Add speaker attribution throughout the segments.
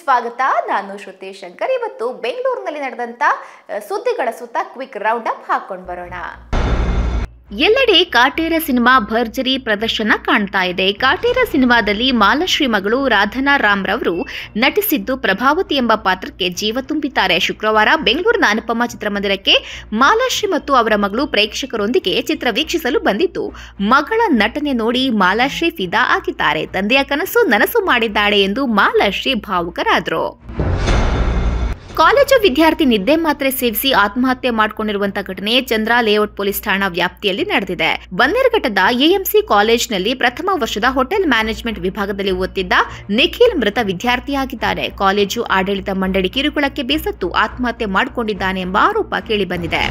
Speaker 1: ಸ್ವಾಗತ ನಾನು ಶ್ರುತಿ ಶಂಕರ್ ಇವತ್ತು ಬೆಂಗಳೂರಿನಲ್ಲಿ ನಡೆದಂತ ಸುದ್ದಿಗಳ ಸುತ್ತ ಕ್ವಿಕ್ ರೌಂಡ್ ಅಪ್ ಹಾಕೊಂಡು ಬರೋಣ ಎಲ್ಲೆಡೆ ಕಾಟೇರ ಸಿನಿಮಾ ಭರ್ಜರಿ ಪ್ರದರ್ಶನ ಕಾಣ್ತಾ ಇದೆ ಕಾಟೇರ ಸಿನಿಮಾದಲ್ಲಿ ಮಾಲಶ್ರೀ ಮಗಳು ರಾಧನಾ ರಾಮ್ ರವರು ನಟಿಸಿದ್ದು ಪ್ರಭಾವತಿ ಎಂಬ ಪಾತ್ರಕ್ಕೆ ಜೀವ ತುಂಬಿದ್ದಾರೆ ಶುಕ್ರವಾರ ಬೆಂಗಳೂರಿನ ಅನುಪಮ ಚಿತ್ರಮಂದಿರಕ್ಕೆ ಮಾಲಾಶ್ರೀ ಮತ್ತು ಅವರ ಮಗಳು ಪ್ರೇಕ್ಷಕರೊಂದಿಗೆ ಚಿತ್ರ ವೀಕ್ಷಿಸಲು ಬಂದಿದ್ದು ಮಗಳ ನಟನೆ ನೋಡಿ ಮಾಲಾಶ್ರೀ ಫಿದಾ ಆಗಿದ್ದಾರೆ ತಂದೆಯ ಕನಸು ನನಸು ಮಾಡಿದ್ದಾಳೆ ಎಂದು ಮಾಲಾಶ್ರೀ ಭಾವುಕರಾದರು ಕಾಲೇಜು ವಿದ್ಯಾರ್ಥಿ ನಿದ್ದೆ ಮಾತ್ರೆ ಸೇವಿಸಿ ಆತ್ಮಹತ್ಯೆ ಮಾಡಿಕೊಂಡಿರುವಂತಹ ಘಟನೆ ಚಂದ್ರ ಲೇಔಟ್ ಪೊಲೀಸ್ ಠಾಣಾ ವ್ಯಾಪ್ತಿಯಲ್ಲಿ ನಡೆದಿದೆ ಬನ್ನೇರ್ಘಟ್ಟದ ಎಎಂಸಿ ಕಾಲೇಜ್ನಲ್ಲಿ ಪ್ರಥಮ ವರ್ಷದ ಹೋಟೆಲ್ ಮ್ಯಾನೇಜ್ಮೆಂಟ್ ವಿಭಾಗದಲ್ಲಿ ಓದ್ತಿದ್ದ ನಿಖಿಲ್ ಮೃತ ವಿದ್ಯಾರ್ಥಿಯಾಗಿದ್ದಾರೆ ಕಾಲೇಜು ಆಡಳಿತ ಮಂಡಳಿ ಕಿರುಕುಳಕ್ಕೆ ಬೇಸತ್ತು ಆತ್ಮಹತ್ಯೆ ಮಾಡಿಕೊಂಡಿದ್ದಾನೆ ಎಂಬ ಆರೋಪ ಕೇಳಿಬಂದಿದೆ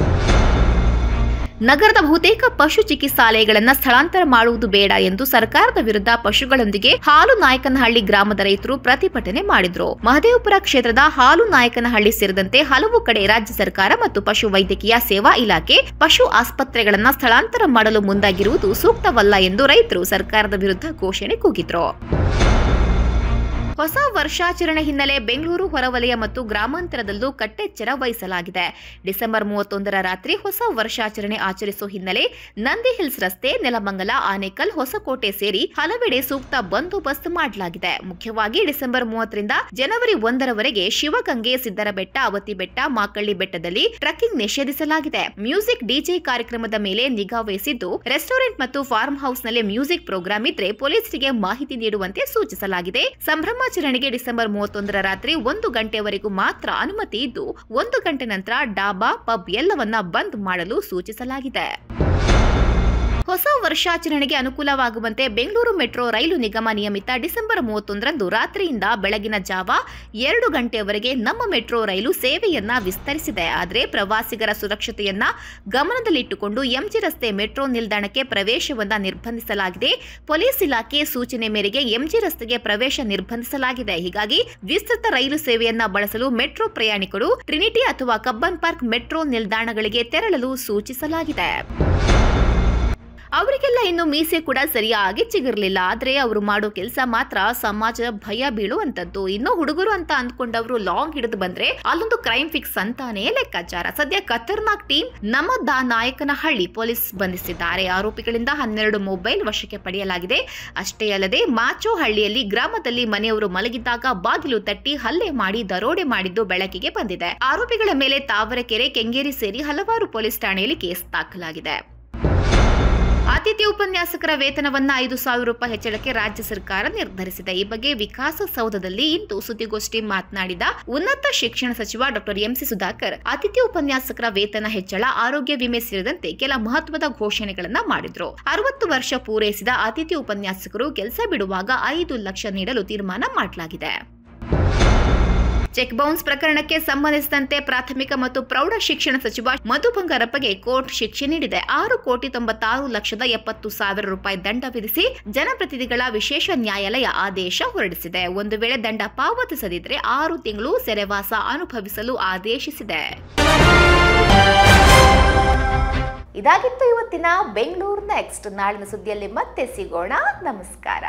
Speaker 1: ನಗರದ ಬಹುತೇಕ ಪಶು ಚಿಕಿತ್ಸಾಲಯಗಳನ್ನು ಸ್ಥಳಾಂತರ ಮಾಡುವುದು ಬೇಡ ಎಂದು ಸರ್ಕಾರದ ವಿರುದ್ಧ ಪಶುಗಳೊಂದಿಗೆ ಹಾಲು ನಾಯಕನಹಳ್ಳಿ ಗ್ರಾಮದ ರೈತರು ಪ್ರತಿಭಟನೆ ಮಾಡಿದ್ರು ಮಹದೇವಪುರ ಕ್ಷೇತ್ರದ ಹಾಲು ನಾಯಕನಹಳ್ಳಿ ಸೇರಿದಂತೆ ಹಲವು ಕಡೆ ರಾಜ್ಯ ಸರ್ಕಾರ ಮತ್ತು ಪಶು ವೈದ್ಯಕೀಯ ಸೇವಾ ಇಲಾಖೆ ಪಶು ಆಸ್ಪತ್ರೆಗಳನ್ನು ಸ್ಥಳಾಂತರ ಮಾಡಲು ಮುಂದಾಗಿರುವುದು ಸೂಕ್ತವಲ್ಲ ಎಂದು ರೈತರು ಸರ್ಕಾರದ ವಿರುದ್ಧ ಘೋಷಣೆ ಕೂಗಿದ್ರು ಹೊಸ ವರ್ಷಾಚರಣೆ ಹಿನ್ನೆಲೆ ಬೆಂಗಳೂರು ಹೊರವಲಯ ಮತ್ತು ಗ್ರಾಮಾಂತರದಲ್ಲೂ ಕಟ್ಟೆಚ್ಚರ ವಹಿಸಲಾಗಿದೆ ಡಿಸೆಂಬರ್ ಮೂವತ್ತೊಂದರ ರಾತ್ರಿ ಹೊಸ ವರ್ಷಾಚರಣೆ ಆಚರಿಸುವ ಹಿನ್ನೆಲೆ ನಂದಿ ಹಿಲ್ಸ್ ರಸ್ತೆ ನೆಲಮಂಗಲ ಆನೇಕಲ್ ಹೊಸಕೋಟೆ ಸೇರಿ ಹಲವೆಡೆ ಸೂಕ್ತ ಬಂದೋಬಸ್ತ್ ಮಾಡಲಾಗಿದೆ ಮುಖ್ಯವಾಗಿ ಡಿಸೆಂಬರ್ ಮೂವತ್ತರಿಂದ ಜನವರಿ ಒಂದರವರೆಗೆ ಶಿವಗಂಗೆ ಸಿದ್ದರಬೆಟ್ಟ ಅವತಿ ಬೆಟ್ಟ ಮಾಕಳ್ಳಿ ಬೆಟ್ಟದಲ್ಲಿ ಟ್ರಕ್ಕಿಂಗ್ ನಿಷೇಧಿಸಲಾಗಿದೆ ಮ್ಯೂಸಿಕ್ ಡಿಜೆ ಕಾರ್ಯಕ್ರಮದ ಮೇಲೆ ನಿಗಾ ವಹಿಸಿದ್ದು ರೆಸ್ಟೋರೆಂಟ್ ಮತ್ತು ಫಾರ್ಮ್ ಹೌಸ್ನಲ್ಲಿ ಮ್ಯೂಸಿಕ್ ಪ್ರೋಗ್ರಾಂ ಇದ್ರೆ ಪೊಲೀಸರಿಗೆ ಮಾಹಿತಿ ನೀಡುವಂತೆ ಸೂಚಿಸಲಾಗಿದೆ ಸಂಭ್ರಮ ದಿನಾಚರಣೆಗೆ ಡಿಸೆಂಬರ್ ಮೂವತ್ತೊಂದರ ರಾತ್ರಿ ಒಂದು ಗಂಟೆವರೆಗೂ ಮಾತ್ರ ಅನುಮತಿ ಇದ್ದು ಒಂದು ಗಂಟೆ ನಂತರ ಡಾಬಾ ಪಬ್ ಎಲ್ಲವನ್ನ ಬಂದ್ ಮಾಡಲು ಸೂಚಿಸಲಾಗಿದೆ ಹೊಸ ವರ್ಷಾಚರಣೆಗೆ ಅನುಕೂಲವಾಗುವಂತೆ ಬೆಂಗಳೂರು ಮೆಟ್ರೋ ರೈಲು ನಿಗಮ ನಿಯಮಿತ ಡಿಸೆಂಬರ್ ಮೂವತ್ತೊಂದರಂದು ರಾತ್ರಿಯಿಂದ ಬೆಳಗಿನ ಜಾವ ಎರಡು ಗಂಟೆಯವರೆಗೆ ನಮ್ಮ ಮೆಟ್ರೋ ರೈಲು ಸೇವೆಯನ್ನ ವಿಸ್ತರಿಸಿದೆ ಆದರೆ ಪ್ರವಾಸಿಗರ ಸುರಕ್ಷತೆಯನ್ನ ಗಮನದಲ್ಲಿಟ್ಟುಕೊಂಡು ಎಂಜಿ ರಸ್ತೆ ಮೆಟ್ರೋ ನಿಲ್ದಾಣಕ್ಕೆ ಪ್ರವೇಶವನ್ನು ನಿರ್ಬಂಧಿಸಲಾಗಿದೆ ಪೊಲೀಸ್ ಇಲಾಖೆ ಸೂಚನೆ ಮೇರೆಗೆ ಎಂಜಿ ರಸ್ತೆಗೆ ಪ್ರವೇಶ ನಿರ್ಬಂಧಿಸಲಾಗಿದೆ ಹೀಗಾಗಿ ವಿಸ್ತೃತ ರೈಲು ಸೇವೆಯನ್ನ ಬಳಸಲು ಮೆಟ್ರೋ ಪ್ರಯಾಣಿಕರು ಟ್ರಿನಿಟಿ ಅಥವಾ ಕಬ್ಬನ್ ಪಾರ್ಕ್ ಮೆಟ್ರೋ ನಿಲ್ದಾಣಗಳಿಗೆ ತೆರಳಲು ಸೂಚಿಸಲಾಗಿದೆ ಅವರಿಗೆಲ್ಲ ಇನ್ನು ಮೀಸೆ ಕೂಡ ಸರಿಯಾಗಿ ಚಿಗಿರ್ಲಿಲ್ಲ ಆದರೆ ಅವರು ಮಾಡೋ ಕೆಲಸ ಮಾತ್ರ ಸಮಾಜದ ಭಯ ಬೀಳುವಂಥದ್ದು ಇನ್ನು ಹುಡುಗರು ಅಂತ ಅಂದ್ಕೊಂಡವರು ಲಾಂಗ್ ಹಿಡಿದು ಬಂದ್ರೆ ಅಲ್ಲೊಂದು ಕ್ರೈಮ್ ಫಿಕ್ಸ್ ಅಂತಾನೆ ಲೆಕ್ಕಾಚಾರ ಸದ್ಯ ಖತರ್ನಾಕ್ ಟೀಮ್ ನಮ್ಮ ದಾ ನಾಯಕನ ಹಳ್ಳಿ ಪೊಲೀಸ್ ಬಂಧಿಸಿದ್ದಾರೆ ಆರೋಪಿಗಳಿಂದ ಹನ್ನೆರಡು ಮೊಬೈಲ್ ವಶಕ್ಕೆ ಪಡೆಯಲಾಗಿದೆ ಅಷ್ಟೇ ಅಲ್ಲದೆ ಮಾಚೋ ಹಳ್ಳಿಯಲ್ಲಿ ಗ್ರಾಮದಲ್ಲಿ ಮನೆಯವರು ಮಲಗಿದ್ದಾಗ ಬಾಗಿಲು ತಟ್ಟಿ ಹಲ್ಲೆ ಮಾಡಿ ದರೋಡೆ ಮಾಡಿದ್ದು ಬೆಳಕಿಗೆ ಬಂದಿದೆ ಆರೋಪಿಗಳ ಮೇಲೆ ತಾವರೆಕೆರೆ ಕೆಂಗೇರಿ ಸೇರಿ ಹಲವಾರು ಪೊಲೀಸ್ ಠಾಣೆಯಲ್ಲಿ ಕೇಸ್ ದಾಖಲಾಗಿದೆ ಅತಿಥಿ ಉಪನ್ಯಾಸಕರ ವೇತನವನ್ನು ಐದು ಸಾವಿರ ರೂಪಾಯಿ ಹೆಚ್ಚಳಕ್ಕೆ ರಾಜ್ಯ ಸರ್ಕಾರ ನಿರ್ಧರಿಸಿದೆ ಈ ಬಗ್ಗೆ ವಿಕಾಸಸೌಧದಲ್ಲಿ ಇಂದು ಸುದ್ದಿಗೋಷ್ಠಿ ಮಾತನಾಡಿದ ಉನ್ನತ ಶಿಕ್ಷಣ ಸಚಿವ ಡಾಕ್ಟರ್ ಎಂಸಿ ಸುಧಾಕರ್ ಅತಿಥಿ ಉಪನ್ಯಾಸಕರ ವೇತನ ಹೆಚ್ಚಳ ಆರೋಗ್ಯ ವಿಮೆ ಸೇರಿದಂತೆ ಕೆಲ ಮಹತ್ವದ ಘೋಷಣೆಗಳನ್ನು ಮಾಡಿದ್ರು ಅರವತ್ತು ವರ್ಷ ಪೂರೈಸಿದ ಅತಿಥಿ ಉಪನ್ಯಾಸಕರು ಕೆಲಸ ಬಿಡುವಾಗ ಐದು ಲಕ್ಷ ನೀಡಲು ತೀರ್ಮಾನ ಮಾಡಲಾಗಿದೆ ಚೆಕ್ ಬೌನ್ಸ್ ಪ್ರಕರಣಕ್ಕೆ ಸಂಬಂಧಿಸಿದಂತೆ ಪ್ರಾಥಮಿಕ ಮತ್ತು ಪ್ರೌಢ ಶಿಕ್ಷಣ ಸಚಿವ ಮಧು ಬಂಗಾರಪ್ಪಗೆ ಕೋರ್ಟ್ ಶಿಕ್ಷೆ ನೀಡಿದೆ ಆರು ಕೋಟಿ ತೊಂಬತ್ತಾರು ಲಕ್ಷದ ಎಪ್ಪತ್ತು ಸಾವಿರ ರೂಪಾಯಿ ದಂಡ ವಿಧಿಸಿ ಜನಪ್ರತಿನಿಧಿಗಳ ವಿಶೇಷ ನ್ಯಾಯಾಲಯ ಆದೇಶ ಹೊರಡಿಸಿದೆ ಒಂದು ವೇಳೆ ದಂಡ ಪಾವತಿಸದಿದ್ರೆ ಆರು ತಿಂಗಳು ಸೆರೆವಾಸ ಅನುಭವಿಸಲು ಆದೇಶಿಸಿದೆ ಇದಾಗಿತ್ತು ಇವತ್ತಿನ ಬೆಂಗಳೂರು ನೆಕ್ಸ್ಟ್ ನಾಳಿನ ಸುದ್ದಿಯಲ್ಲಿ ಮತ್ತೆ ಸಿಗೋಣ ನಮಸ್ಕಾರ